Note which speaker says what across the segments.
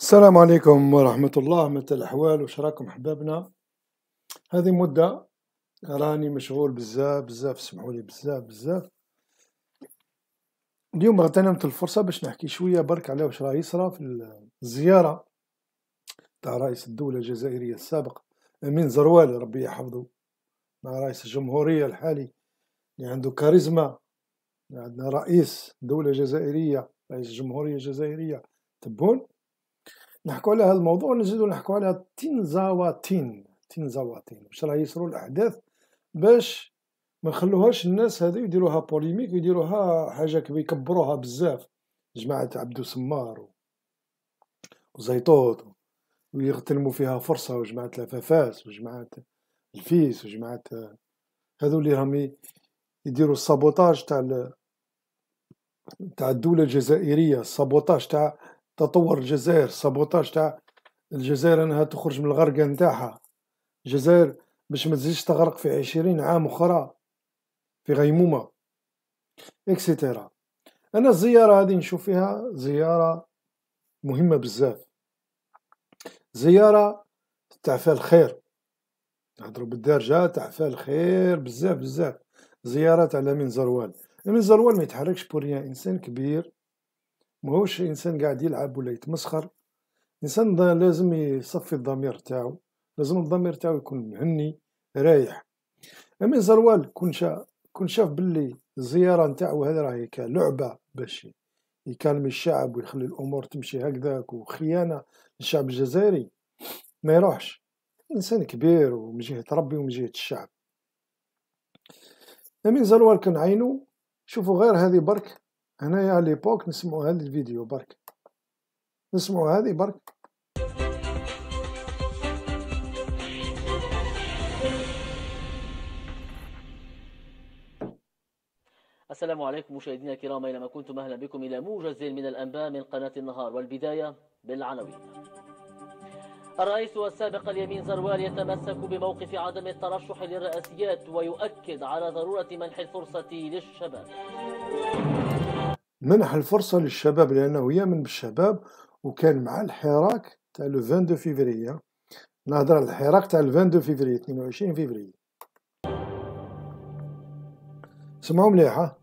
Speaker 1: السلام عليكم ورحمة الله متى الأحوال وش راكم أحبابنا هذه مدة راني مشغول بزاف بزاف سمحوا لي بزاف بزاف اليوم اغتنمت الفرصة باش نحكي شوية برك على واش راه يصرى في الزيارة تاع رئيس الدولة الجزائرية السابق أمين زروال ربي يحفظه مع رئيس الجمهورية الحالي اللي عنده كاريزما عندنا رئيس دولة جزائرية رئيس الجمهورية الجزائرية تبون نحكوا على هذا الموضوع نزيدو نحكوا على تينزاواتين تينزاواتين باش راه يصرو الاحداث باش ما نخلوهاش الناس هذو يديروها بوليميك ويديروها حاجه كبيره يكبروها بزاف جماعه عبدو سمار وزيطوط ويغتنموا فيها فرصه وجماعه لفافاس وجماعه الفيس وجماعه هذو اللي راهم يديروا السابوتاج تاع تاع الدوله الجزائريه السابوتاج تاع تطور الجزائر سابوتاج تاع الجزائر انها تخرج من الغرقة نتاعها الجزائر باش ما تزيدش تغرق في عشرين عام اخرى في غيمومة اكسيتيرا انا الزيارة هذه نشوف فيها زيارة مهمة بزاف زيارة تاع فيها الخير نهضرو بالدارجة تاع فيها الخير بزاف بزاف زيارة تاع لامين زروال لامين زروال ما يتحركش بوريا انسان كبير ماهوش انسان قاعد يلعب ولا يتمسخر الانسان لازم يصفي الضمير تاعو لازم الضمير تاعو يكون مهني رايح امين زروال كون شا كون شاف بلي الزياره نتاعو هذه راهي كلعبه باش يكلم الشعب ويخلي الامور تمشي هكذاك وخيانه للشعب الجزائري ما يروحش انسان كبير ومن جهه ربي ومن جهه الشعب امين زروال كان عينو شوفوا غير هذه برك هنايا ليبوك نسمعوا هذا الفيديو برك نسمعوا هذه برك
Speaker 2: السلام عليكم مشاهدينا الكرام اينما كنتم اهلا بكم الى موجز من الانباء من قناه النهار والبدايه بالعناوين. الرئيس السابق اليمين زروال يتمسك بموقف عدم الترشح للرئاسيات ويؤكد على ضروره منح الفرصه للشباب.
Speaker 1: منح الفرصة للشباب لأنه يامن بالشباب وكان مع الحراك تاع لو 22 فيفري آه. نهضر على الحراك تاع ال 22 فيفري 22 فيفري سمعوا مليحة آه.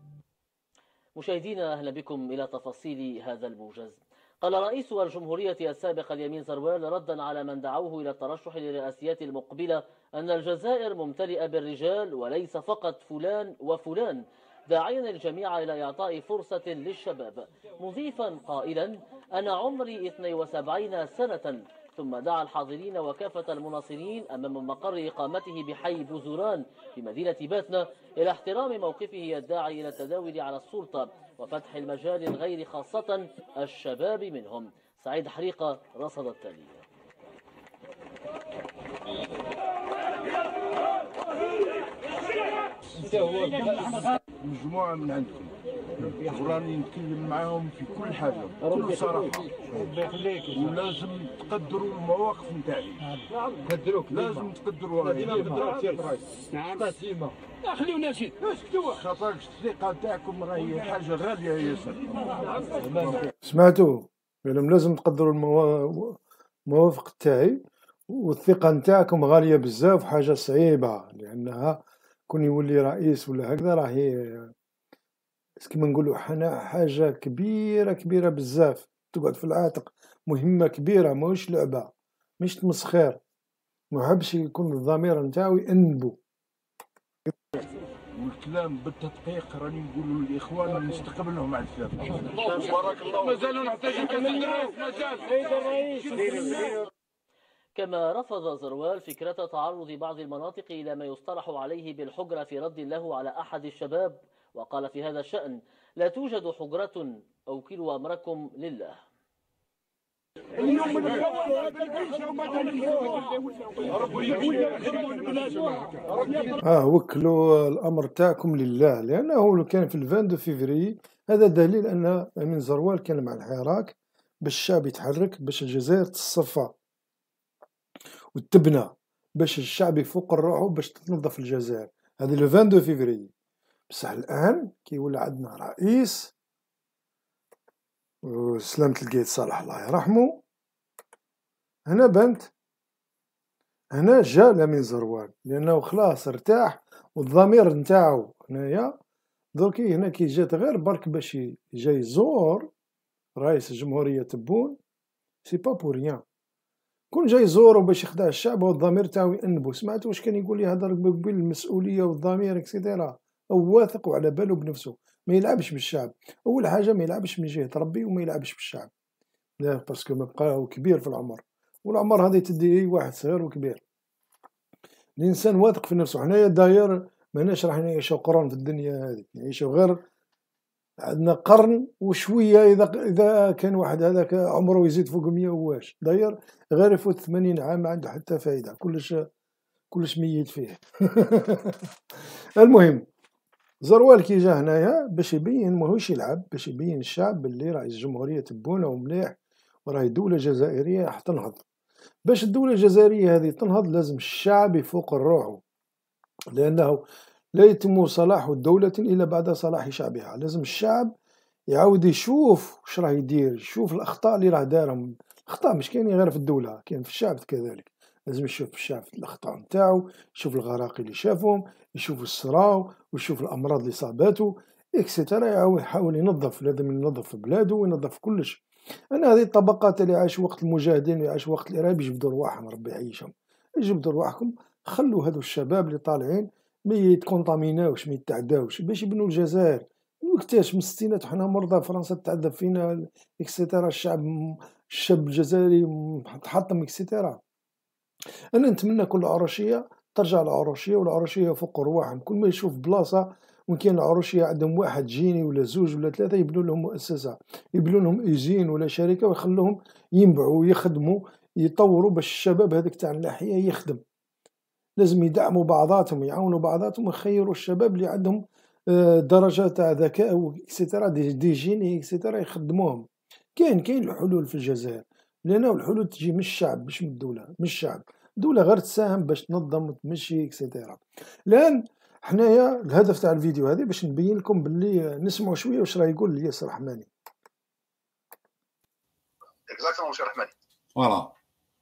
Speaker 2: مشاهدينا أهلا بكم إلى تفاصيل هذا الموجز قال رئيس الجمهورية السابق اليمين زروال ردا على من دعوه إلى الترشح للرئاسيات المقبلة أن الجزائر ممتلئة بالرجال وليس فقط فلان وفلان داعيا الجميع إلى إعطاء فرصة للشباب مضيفا قائلا أنا عمري 72 سنة ثم دعا الحاضرين وكافة المناصرين أمام مقر إقامته بحي بوزوران في مدينة باتنا إلى احترام موقفه الداعي إلى التداول على السلطة وفتح المجال الغير خاصة الشباب منهم سعيد حريقة رصد التالي حتى هو
Speaker 1: مجموعه من عندكم وراني نتكلم معاهم في كل حاجه بكل صراحه ربي يخليك ولازم تقدروا المواقف نتاعي
Speaker 2: نعم قدروك لازم تقدروا ديما بدراك سير
Speaker 1: نعم ديما خليونا شي اسكتوا خاطرك الثقه نتاعكم راهي حاجه غاليه ياسر سمعتوا يعني لازم تقدروا الموافق تاعي والثقة نتاعكم غالية بزاف وحاجة صعيبة لأنها كون يولي رئيس ولا هكذا راهي كيما نقولو حنا حاجة كبيرة كبيرة بزاف تقعد في العاتق مهمة كبيرة ماهوش لعبة مش تمسخير محبش يكون الضمير نتاعو يأنبو والكلام بالتدقيق راني نقول للاخوان نستقبلهم على الفاف بارك الله مازالوا نحتاجوا كثير مازال
Speaker 2: الرئيس كما رفض زروال فكرة تعرض بعض المناطق إلى ما يصطلح عليه بالحجرة في رد له على أحد الشباب وقال في هذا الشأن لا توجد حجرة أوكلوا أمركم لله
Speaker 1: اليوم اه وكلوا الامر تاعكم لله لانه كان في الفان دو فيفري هذا دليل ان من زروال كان مع الحراك باش الشعب يتحرك باش الجزائر تصفى وتبنى باش الشعب يفوق روحه باش تنظف الجزائر هذه لو 22 فيفري بصح الان كي عندنا رئيس وسلامة القيد صالح الله يرحمه هنا بنت هنا جا لامين زروان لانه خلاص ارتاح والضمير نتاعو هنايا دركي هنا كي جات غير برك باش جاي يزور رئيس جمهورية تبون سي با بور ريان كون جاي يزورو باش يخدع الشعب والضمير تاعو يأنبو سمعت واش كان يقول يهضر بين المسؤوليه والضمير اكسيتيرا هو واثق وعلى بالو بنفسه ما يلعبش بالشعب اول حاجه ما يلعبش من جهه ربي وما يلعبش بالشعب لا باسكو ما هو كبير في العمر والعمر هذا تدي اي واحد صغير وكبير الانسان واثق في نفسه حنايا داير ماناش راح نعيشو قران في الدنيا هذه نعيشو غير عندنا قرن وشويه اذا اذا كان واحد هذاك عمره يزيد فوق 100 واش داير غير يفوت 80 عام ما عنده حتى فايده كلش كلش ميت فيه المهم زروال كي جا هنايا باش يبين ماهوش يلعب باش يبين الشعب اللي راهي الجمهوريه تبونا ومليح وراهي دوله جزائريه راح تنهض باش الدوله الجزائريه هذه تنهض لازم الشعب يفوق روحه لانه لا يتم صلاح دولة إلا بعد صلاح شعبها لازم الشعب يعاود يشوف واش راه يدير يشوف الأخطاء اللي راه دارهم الأخطاء مش كاين غير في الدولة كاين في الشعب كذلك لازم يشوف الشعب الأخطاء نتاعو يشوف الغراق اللي شافهم يشوف السراو ويشوف الأمراض اللي صاباتو اكسترا يحاول ينظف لازم ينظف بلاده وينظف كلش انا هذه الطبقات اللي عاشوا وقت المجاهدين اللي عاشوا وقت الارهاب يجبدوا رواحهم ربي يعيشهم يجبدوا رواحكم خلوا هذو الشباب اللي طالعين ما يتكونطاميناوش ما يتعداوش باش يبنوا الجزائر وقتاش من الستينات وحنا مرضى فرنسا تعذب فينا اكسيتيرا الشعب الشاب الجزائري تحطم اكسيتيرا انا نتمنى كل عروشيه ترجع العروشيه والعروشيه فوق رواحهم كل ما يشوف بلاصه وان كان العروشيه عندهم واحد جيني ولا زوج ولا ثلاثه يبنوا لهم مؤسسه يبنوا لهم ايزين ولا شركه ويخلوهم ينبعوا ويخدموا يطوروا باش الشباب هذاك تاع الناحيه يخدم لازم يدعموا بعضاتهم يعاونوا بعضاتهم ويخيروا الشباب اللي عندهم آه، درجه تاع ذكاء اكسيتيرا دي, دي جيني اكسيتيرا يخدموهم كاين كاين الحلول في الجزائر لان الحلول تجي من الشعب مش من الدوله من الشعب الدوله غير تساهم باش تنظم وتمشي اكسيتيرا الان حنايا الهدف تاع الفيديو هذه باش نبين لكم باللي نسمعوا شويه واش راه يقول الياس الرحماني
Speaker 3: اكزاكتومون الرحماني فوالا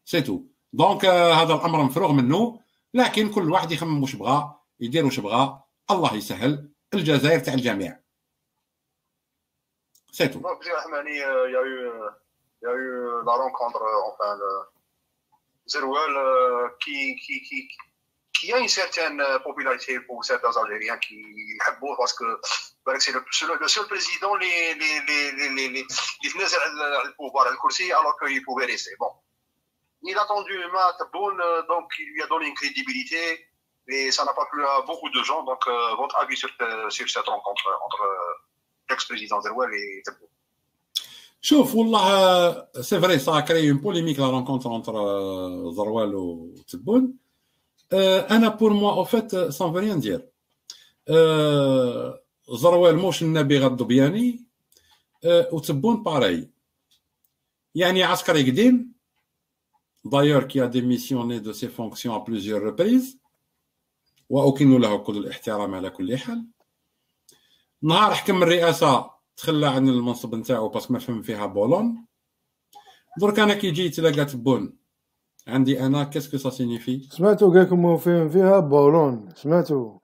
Speaker 3: سي تو دونك هذا الامر مفروغ منه لكن كل واحد يخمم واش بغا يدير واش بغا الله يسهل الجزائر تاع الجميع سي تو زروال كي كي كي كي اون سيرتان بوبيلاريتي بو سيرتان الجيريان كي يحبوه باسكو سي لو سول بريزيدون لي لي لي لي لي تنازل على البوبار على الكرسي الوغ كو يبوفي ريسي بون il a attendu une à Taboun, donc il lui a donné une crédibilité, et ça n'a pas plu à beaucoup de gens. Donc, euh, votre avis euh, sur, cette rencontre entre euh, l'ex-président Zerouel et Taboun Chouf, c'est vrai, ça a créé une polémique, la rencontre entre Zerouel et Taboun. انا بور موا او فيت سان فو ريان دير زروال et النبي pareil. Il y a يعني عسكري قديم d'ailleurs qui a démissionné de ses fonctions à plusieurs reprises وأكن له كل الاحترام على كل حال نهار حكم الرئاسة تخلى عن المنصب نتاعو باسكو ما فهم فيها بولون درك انا كي جيت لقات بون عندي انا كاسكو سا سينيفي
Speaker 1: سمعتو قالكم مو فاهم فيها بولون سمعتو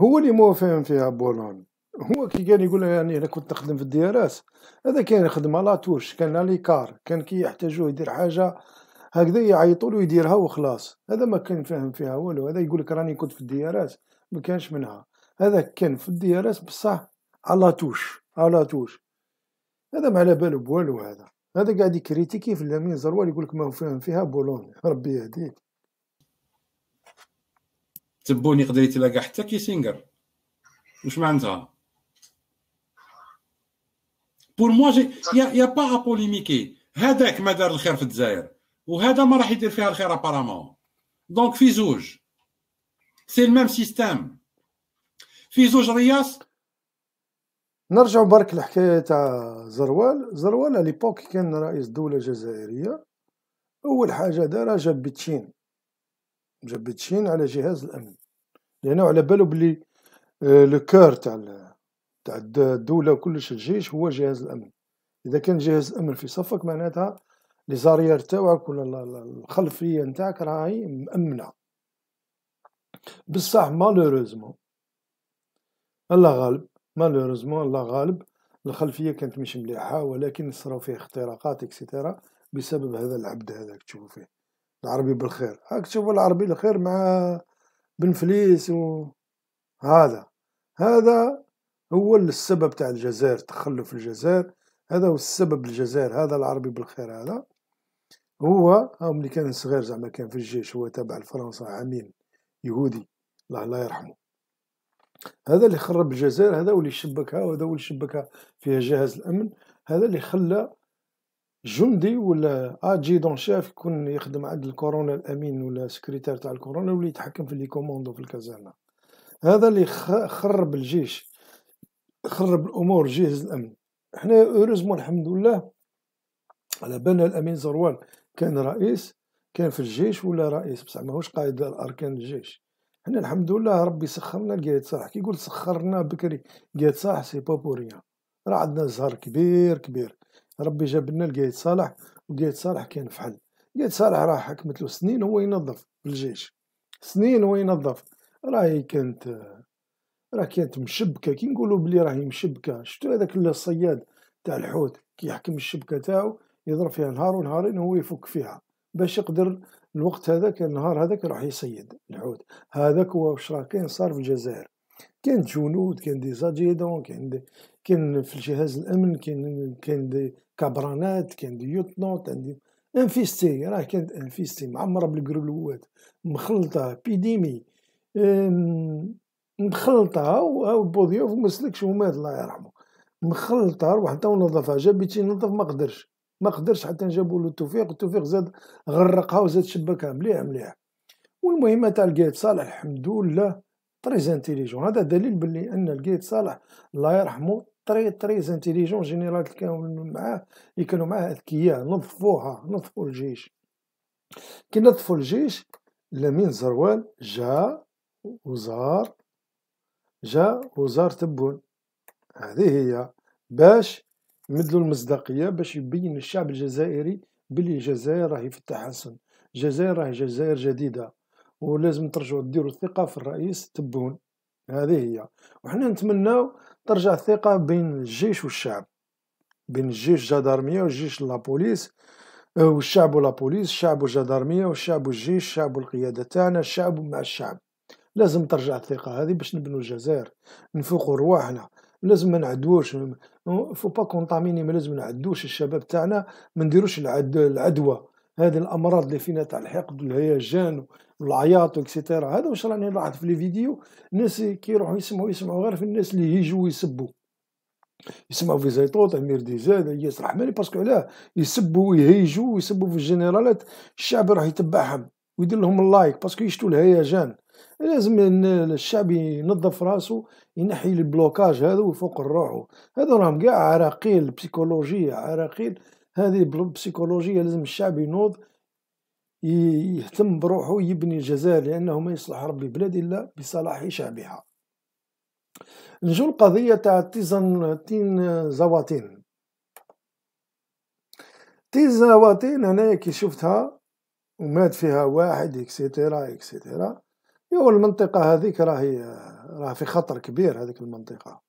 Speaker 1: هو اللي مو فاهم فيها بولون هو كي كان يقول يعني انا كنت نخدم في الديارات هذا كان يخدم على توش كان على كار كان كي يحتاجوه يدير حاجه هكذا يعيطوا له يديرها وخلاص هذا ما كان فاهم فيها والو هذا يقول لك راني كنت في الديارات ما كانش منها هذا كان في الديارات بصح على توش على توش هذا ما على بالو بوالو هذا هذا قاعد يكريتيكي في لامين زروال يقول لك ما فاهم فيها بولوني ربي يهديك
Speaker 3: تبوني قدرتي يتلاقى حتى كيسينجر سينجر واش معناتها بور موا يا, يا با بوليميكي هذاك ما دار الخير في الجزائر وهذا ما راح يدير فيها
Speaker 1: الخير ابارامون
Speaker 3: دونك في زوج سي الميم سيستام
Speaker 1: في زوج رياس نرجع برك للحكايه تاع زروال زروال على ليبوك كان رئيس دوله جزائريه اول حاجه دارها جاب بتشين جاب بتشين على جهاز الامن لانه على بالو بلي لو آه، كور تاع تاع الدولة وكلش الجيش هو جهاز الأمن إذا كان جهاز الأمن في صفك معناتها زاريير تاوعك ولا الخلفية نتاعك راهي مأمنة بصح مالوروزمون الله غالب مالوروزمون الله غالب الخلفية كانت مش مليحة ولكن صراو فيه اختراقات اكسيتيرا بسبب هذا العبد هذاك تشوفوا فيه العربي بالخير هاك تشوفوا العربي الخير مع بن فليس وهذا هذا هو السبب تاع الجزائر تخلف الجزائر هذا هو السبب الجزائر هذا العربي بالخير هذا هو هاو ملي كان صغير زعما كان في الجيش هو تابع لفرنسا عامين يهودي الله الله يرحمه هذا اللي خرب الجزائر هذا واللي شبكها وهذا واللي شبكها فيها جهاز الامن هذا اللي خلى جندي ولا اجيدون شاف يكون يخدم عند الكورونا الامين ولا سكرتير تاع الكورونا واللي يتحكم في لي كوموندو في الكازانا هذا اللي خرب الجيش خرب الامور جهز الامن حنا اوروزمون الحمد لله على بالنا الامين زروان كان رئيس كان في الجيش ولا رئيس بصح ماهوش قائد اركان الجيش حنا الحمد لله ربي سخرنا لقايد صالح كي يقول سخرنا بكري قاعد صالح سي با راه عندنا زهر كبير كبير ربي جاب لنا لقايد صالح وقايد صالح كان فحل قايد صالح راه حكمت له سنين هو ينظف في الجيش سنين هو ينظف راهي كانت راه كانت مشبكه كي نقولوا بلي راهي مشبكه شفتوا هذاك الصياد تاع الحوت كيحكم الشبكه تاعو يضرب فيها نهار ونهارين هو يفك فيها باش يقدر الوقت هذاك النهار هذاك راح يصيد الحوت هذاك هو واش راه كاين صار في الجزائر كان جنود كان دي زاجيدون كان دي كان في الجهاز الامن كان كان دي كابرانات كان دي يوتنوت عندي انفيستي راه كانت انفيستي معمره الواد مخلطه بيديمي مخلطه ضيوف ما سلكش وما الله يرحمه مخلطه روح حتى ونظفها جاب بيتي ينظف ما قدرش ما قدرش حتى نجابوا له التوفيق التوفيق زاد غرقها وزاد شبكها مليح مليح والمهم تاع القايد صالح الحمد لله تري انتيليجون هذا دليل باللي ان القايد صالح الله يرحمه تري تري انتيليجون جينيرال اللي كانوا معاه اللي كانوا معاه اذكياء نظفوها نظفوا الجيش كي نظفوا الجيش لمين زروال جا وزار جا وزار تبون هذه هي باش يمدلوا المصداقية باش يبين الشعب الجزائري بلي الجزائر راهي في التحسن الجزائر راهي جزائر جديدة ولازم ترجعوا ديروا الثقة في الرئيس تبون هذه هي وحنا نتمناو ترجع الثقة بين الجيش والشعب بين الجيش الجدارمية والجيش لابوليس آه، والشعب ولا الشعب والجدارمية والشعب والجيش الشعب والقيادة تاعنا الشعب مع الشعب لازم ترجع الثقه هذه باش نبنوا الجزائر نفوقوا رواحنا لازم ما نعدوش فو با كونتاميني ما لازم نعدوش الشباب تاعنا ما نديروش العد العدوى هذه الامراض اللي فينا تاع الحقد والهيجان والعياط واكسيتيرا هذا واش راني لاحظ في لي فيديو الناس كي يروحوا يسمعوا يسمعوا غير في الناس اللي يجوا يسبوا يسمعوا في زيطوط امير دي زاد ياسر حمالي باسكو علاه يسبوا ويهيجوا ويسبوا في الجنرالات الشعب راح يتبعهم ويدير لهم اللايك باسكو يشتوا الهيجان لازم الشعب ينظف راسو ينحي البلوكاج هذا ويفوق روحو هذا راهم كاع عراقيل بسيكولوجيه عراقيل هذه بسيكولوجيه لازم الشعب ينوض يهتم بروحو يبني الجزائر لانه ما يصلح ربي بلاد الا بصلاح شعبها نجو القضيه تاع تيزن تين زواتين تين زواتين انا كي شفتها ومات فيها واحد اكسيتيرا اكسيتيرا ايوا المنطقة هذيك راهي راه في خطر كبير هذيك المنطقة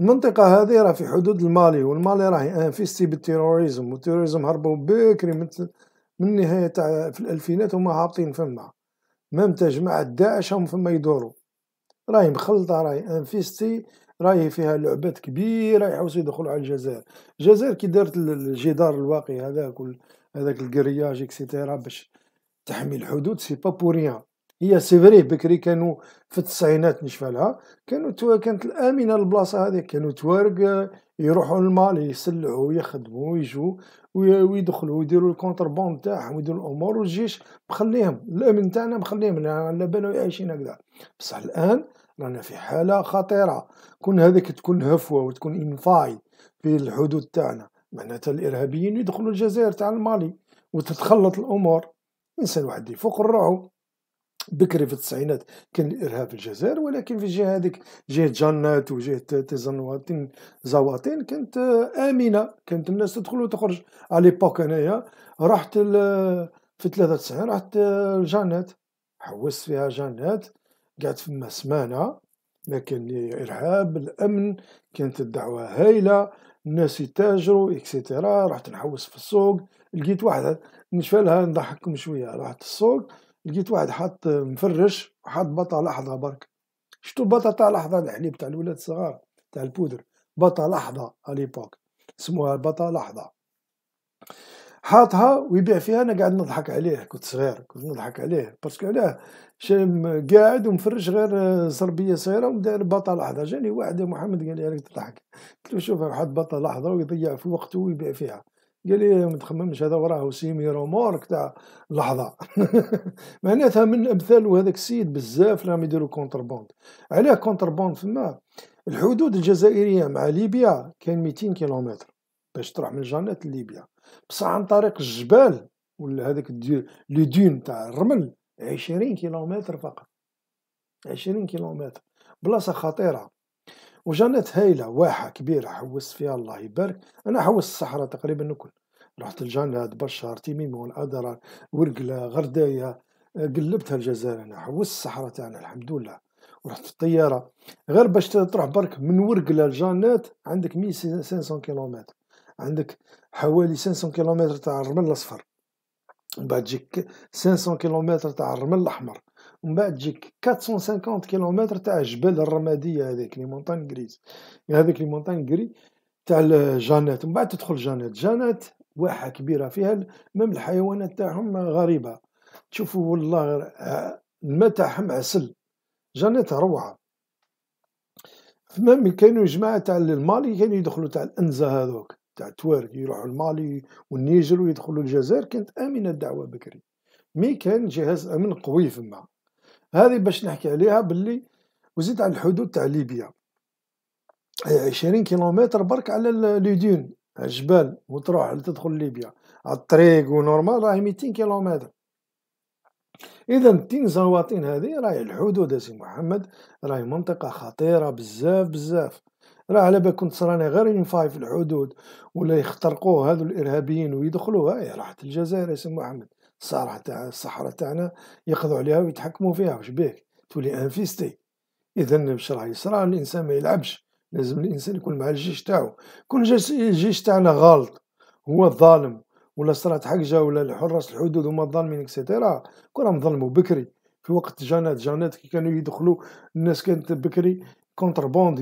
Speaker 1: المنطقة هذه راه في حدود المالي والمالي راهي انفيستي بالتيروريزم والتيروريزم هربوا بكري من من نهاية تاع في الألفينات هما هابطين فما مام تجمع داعش هم فما يدوروا راهي مخلطة راهي انفيستي راهي فيها لعبات كبيرة يحوسوا يدخلوا على الجزائر الجزائر كي دارت الجدار الواقي هذاك هذاك الكرياج اكسيتيرا باش تحمي الحدود سي با بوريان هي سيفري بكري كانوا في التسعينات نشفى لها كانوا كانت الامنه البلاصه هذه كانوا توارق آه، يروحوا للمال يسلحوا يخدموا ويجوا ويدخلوا ويديروا الكونتربون تاعهم ويديروا الامور والجيش مخليهم الامن تاعنا مخليهم على بالو عايشين هكذا بصح الان رانا في حاله خطيره كون هذيك تكون هفوه وتكون انفاي في الحدود تاعنا معناتها الارهابيين يدخلوا الجزائر تاع المالي وتتخلط الامور انسان واحد يفوق روحه بكري في التسعينات كان الارهاب في الجزائر ولكن في الجهه هذيك جهه جنات وجهه تيزنواطين زواطين كانت امنه كانت الناس تدخل وتخرج على ليبوك انايا رحت في 93 رحت لجنات حوست فيها جنات قعدت فما سمانه ما كان ارهاب الامن كانت الدعوه هايله الناس يتاجروا اكسيتيرا رحت نحوس في السوق لقيت واحد نشفى لها نضحككم شويه رحت السوق لقيت واحد حاط مفرش وحاط بطة لحظة برك شتو بطة تاع لحظة الحليب تاع الولاد الصغار تاع البودر بطة لحظة اليبوك سموها بطة لحظة حاطها ويبيع فيها انا قاعد نضحك عليه كنت صغير كنت نضحك عليه باسكو علاه قاعد ومفرش غير صربيه صغيره ومدير بطه لحظه جاني واحد محمد قال لي راك تضحك قلت له شوف حط بطه لحظه ويضيع في وقته ويبيع فيها قال لي إيه، ما تخممش هذا وراه سيمي رومورك تاع لحظه معناتها من امثال هذاك السيد بزاف راهم يديروا كونتر كونتربوند علاه بوند فما الحدود الجزائريه مع ليبيا كان 200 كيلومتر باش تروح من جانات ليبيا بصح عن طريق الجبال ولا هذاك لو دون تاع الرمل 20 كيلومتر فقط 20 كيلومتر بلاصه خطيره وجنات هايلة واحة كبيرة حوست فيها الله يبارك أنا حوست الصحراء تقريبا الكل رحت لجنات بشار تيميمون أدرا ورقلة غرداية آه، قلبتها الجزائر أنا حوست الصحراء تاعنا الحمد لله ورحت في الطيارة غير باش تروح برك من ورقلة لجانات عندك 1500 كيلومتر عندك حوالي 500 كيلومتر تاع الرمل الأصفر بعد تجيك 500 كيلومتر تاع الرمل الأحمر ومن بعد تجيك 450 كيلومتر تاع الجبال الرماديه هذيك لي مونتان غريز هذيك لي مونتان غري تاع جانات ومن بعد تدخل جانات جانات واحه كبيره فيها مام الحيوانات تاعهم غريبه تشوفوا والله الماء تاعهم عسل جانات روعه فمام كانوا جماعه تاع المالي كانوا يدخلوا تاع الأنزة هذوك تاع التوارك يروحوا المالي والنيجر ويدخلوا الجزائر كانت امنه الدعوه بكري مي كان جهاز امن قوي فما هذه باش نحكي عليها باللي وزيد على الحدود تاع ليبيا عشرين كيلومتر برك على ليدون الجبال وتروح تدخل ليبيا على الطريق ونورمال راهي ميتين كيلومتر اذا التين زواطين هذه راهي الحدود سي محمد راهي منطقه خطيره بزاف بزاف راه على بالك كنت صراني غير ينفاي في الحدود ولا يخترقوه هذو الارهابيين ويدخلوها إيه، راحت الجزائر يا سي محمد الصحراء تاع الصحراء تاعنا يقضوا عليها ويتحكموا فيها واش بيك تولي انفيستي اذا باش راه يصرى الانسان ما يلعبش لازم الانسان يكون مع الجيش تاعو كون الجيش تاعنا غلط هو الظالم ولا صرات حاجه ولا حراس الحدود هما الظالمين اكسيتيرا كون راهم ظلموا بكري في وقت جانات جانات كي كانوا يدخلوا الناس كانت بكري كونتربوند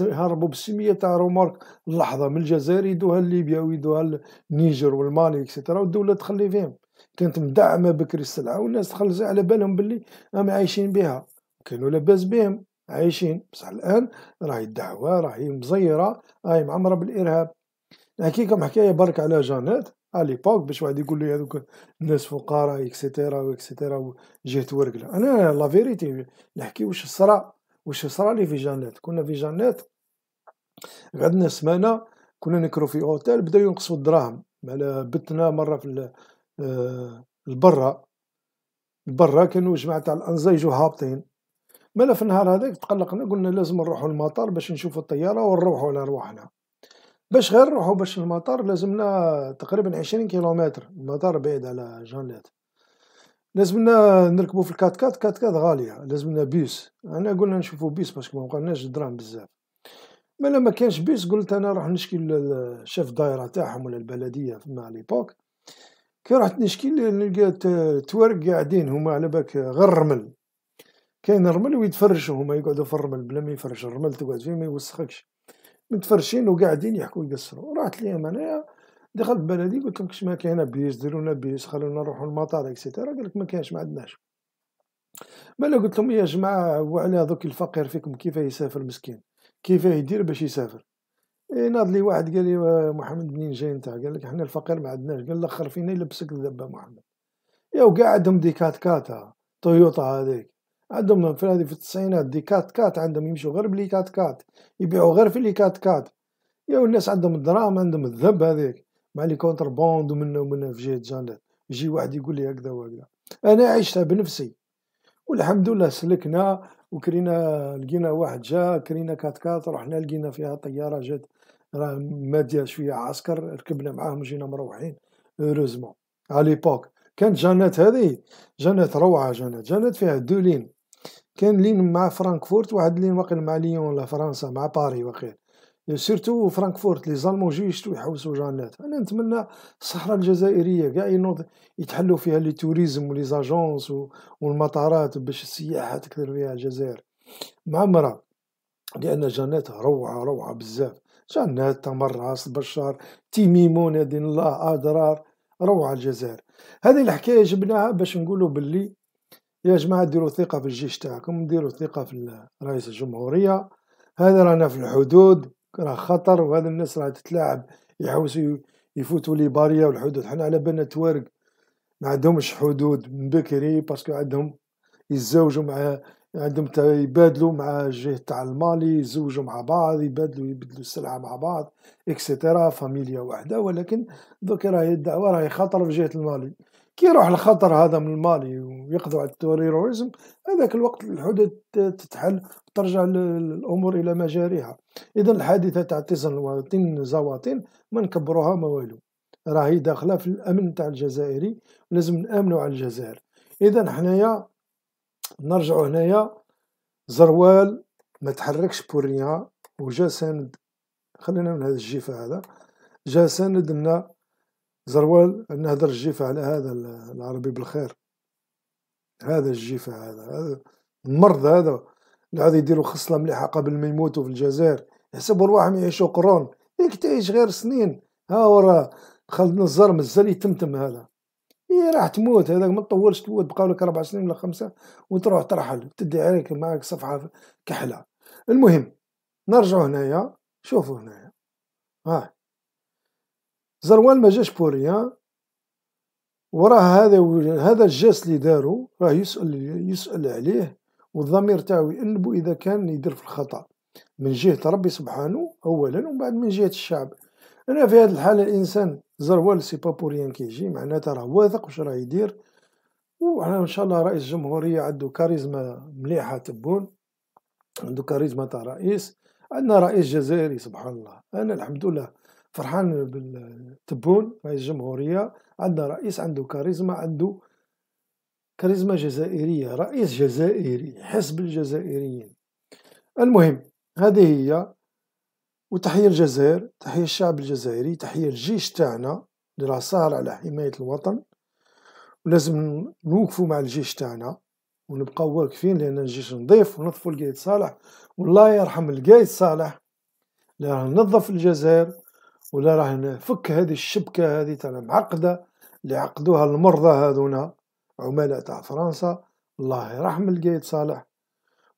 Speaker 1: يهربوا بالسميه تاع رومارك اللحظه من الجزائر يدوها لليبيا ويدوها للنيجر والمالي اكسيتيرا والدوله تخلي فيهم كانت مدعمه بكري السلعه والناس تخلص على بالهم باللي راهم عايشين بها كانوا لاباس بهم عايشين بصح الان راهي الدعوه راهي مزيره راهي معمره بالارهاب نحكيكم حكايه برك على جانات على ليبوك باش واحد يقول لي هذوك الناس فقراء اكسيتيرا واكسيتيرا جهه ورقله انا لا فيريتي نحكي واش صرا واش صرا لي في جانات كنا في جانات قعدنا سمانه كنا نكرو في اوتيل بداو ينقصوا الدراهم على بتنا مره في البرا البرا كانوا جماعة تاع الأنزا يجوا هابطين مالا في النهار هذاك تقلقنا قلنا لازم نروحوا المطار باش نشوفوا الطيارة ونروحوا على رواحنا باش غير نروحوا باش المطار لازمنا تقريبا عشرين كيلومتر المطار بعيد على جانلات لازمنا نركبو في الكات كات كات كات غالية لازمنا بيس أنا قلنا نشوفو بيس ما مبقالناش درام بزاف مالا ما كانش بيس قلت أنا راح نشكي للشيف دايرة تاعهم ولا البلدية فما ليبوك كي رحت نشكي لقيت آه، توارك قاعدين هما على بالك آه، غير الرمل كاين الرمل ويتفرشوا هما يقعدوا في الرمل بلا ما يفرش الرمل تقعد فيه ما يوسخكش متفرشين وقاعدين يحكوا يقصروا رحت ليهم انايا دخلت بلدي قلت لهم كش ما كاين بيس ديروا لنا بيس خلونا نروحوا المطار اكسيتيرا قال لك ما كاينش ما عندناش مالا قلت لهم يا جماعه وعلى هذوك الفقير فيكم كيف يسافر مسكين كيف يدير باش يسافر ناض لي واحد قال لي آه، محمد منين جاي نتا قال لك حنا الفقير ما عندناش قال لخر فينا يلبسك ذبه محمد يا وقاعدهم عندهم دي كات كاتا تويوتا هذيك عندهم في هذه في التسعينات دي كات كات عندهم يمشوا غير بلي كات كات يبيعوا غير في لي كات كات يا الناس عندهم الدراهم عندهم الذب هذيك مع لي كونتر بوند ومن ومن في جهه جانلات يجي واحد يقول لي هكذا وهكذا انا عشتها بنفسي والحمد لله سلكنا وكرينا لقينا واحد جا كرينا كات كات رحنا لقينا فيها طياره جات راه مادية شوية عسكر ركبنا معاهم جينا مروحين اوروزمون على ليبوك كانت جانات هذه جانات روعة جانات جانات فيها دولين كان لين مع فرانكفورت واحد لين واقيل مع ليون ولا فرنسا مع باري واقيل سيرتو فرانكفورت لي زالمو جي يشتو يحوسو جانات انا نتمنى الصحراء الجزائريه كاع ينوض يتحلو فيها لي توريزم ولي زاجونس والمطارات باش السياحه تكثر فيها الجزائر مع لان جانات روعه روعه بزاف جانا تمر راس بشار تيميمون دين الله أضرار روعة الجزائر هذه الحكاية جبناها باش نقولوا باللي يا جماعة ديروا ثقة في الجيش تاعكم ديروا ثقة في رئيس الجمهورية هذا رانا في الحدود راه خطر وهذا الناس راه تتلاعب يحوسوا يفوتوا لي باريا والحدود حنا على بالنا توارق ما عندهمش حدود من بكري باسكو عندهم يتزوجوا مع عندهم يبادلوا مع الجهه تاع المالي يزوجوا مع بعض يبادلوا يبدلوا السلعه مع بعض اكسيتيرا فاميليا واحده ولكن دوك راهي الدعوه راهي خطر في جهه المالي كي يروح الخطر هذا من المالي ويقضوا على التيروريزم هذاك الوقت الحدود تتحل وترجع الامور الى مجاريها اذا الحادثه تاع تيزن زواطين ما نكبروها ما والو راهي داخله في الامن تاع الجزائري لازم نامنوا على الجزائر اذا حنايا نرجعو هنايا زروال ما تحركش بوريا وجا ساند خلينا من هذا الجيفة هذا جا ساند ان زروال هدر الجيفة على هذا العربي بالخير هذا الجيفة هذا هذا المرض هذا اللي غادي يديرو خصلة مليحة قبل ما يموتو في الجزائر يحسبو رواحهم يعيشو قرون ياك تعيش غير سنين ها وراه خالد نزار مازال يتمتم هذا هي إيه، راح تموت هذاك ما تطولش تموت بقاو لك ربع سنين ولا خمسه وتروح ترحل تدي عليك معك صفحه كحله المهم نرجع هنايا شوفوا هنايا ها زروال ما جاش بوريا وراه هذا هذا الجاس اللي دارو راه يسأل يسأل عليه والضمير تاعو ينبو إذا كان يدير في الخطأ من جهة ربي سبحانه أولا ومن بعد من جهة الشعب أنا في هذه الحالة الإنسان زروال سي با بوريان كيجي معناتها راه واثق واش راه يدير وعلى ان شاء الله رئيس الجمهورية عنده كاريزما مليحة تبون عنده كاريزما تاع رئيس عندنا رئيس جزائري سبحان الله انا الحمد لله فرحان بالتبون رئيس الجمهورية عندنا رئيس عنده كاريزما عنده كاريزما جزائرية رئيس جزائري حسب الجزائريين المهم هذه هي وتحية الجزائر تحية الشعب الجزائري تحية الجيش تاعنا اللي راه ساهر على حماية الوطن ولازم نوقفوا مع الجيش تاعنا ونبقاو واقفين لأن الجيش نظيف ونظفوا القايد صالح والله يرحم القايد صالح اللي راه نظف الجزائر ولا راه نفك هذه الشبكة هذه تاع المعقدة اللي عقدوها المرضى هذونا عملاء تاع فرنسا الله يرحم القايد صالح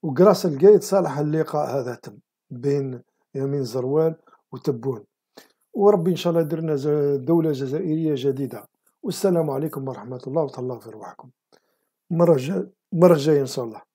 Speaker 1: وقراس القايد صالح اللقاء هذا تم بين يمين زروال وتبون وربي إن شاء الله يديرنا دولة جزائرية جديدة والسلام عليكم ورحمة الله وتهلاو في روحكم مرة جاية إن شاء الله